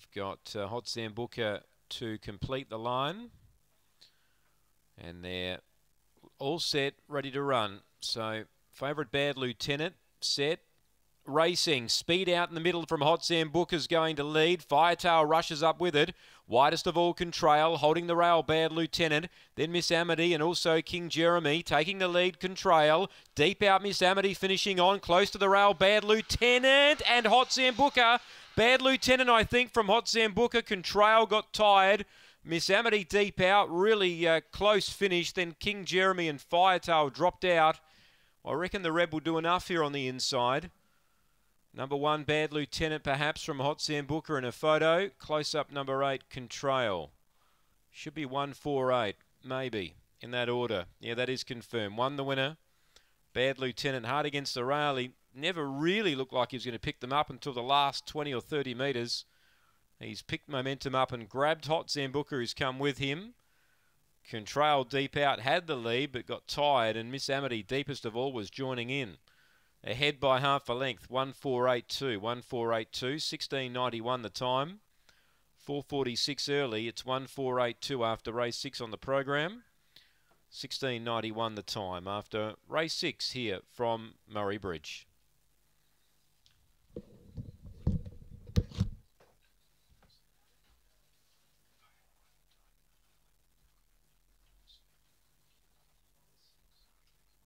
We've got uh, Hot Zambuka to complete the line. And they're all set, ready to run. So, favourite bad lieutenant set racing. Speed out in the middle from Hot Sam Booker's going to lead. Firetail rushes up with it. Widest of all Contrail holding the rail bad Lieutenant. Then Miss Amity and also King Jeremy taking the lead Contrail Deep out Miss Amity finishing on close to the rail bad Lieutenant and Hot Sam Booker. Bad Lieutenant, I think, from Hot Sam Booker. Contrail got tired. Miss Amity deep out, really uh, close finish. Then King Jeremy and Firetail dropped out. I reckon the Red will do enough here on the inside. Number one, Bad Lieutenant, perhaps, from Hot Sambuca in a photo. Close up number eight, Contrail. Should be 148, maybe, in that order. Yeah, that is confirmed. One, the winner. Bad Lieutenant, hard against the rail. He never really looked like he was going to pick them up until the last 20 or 30 metres. He's picked momentum up and grabbed Hot Zambuka, who's come with him. Contrail deep out had the lead, but got tired, and Miss Amity, deepest of all, was joining in. Ahead by half a length, 1482, 1482, 1691 the time. 446 early, it's 1482 after race 6 on the program. 1691 the time after race 6 here from Murray Bridge.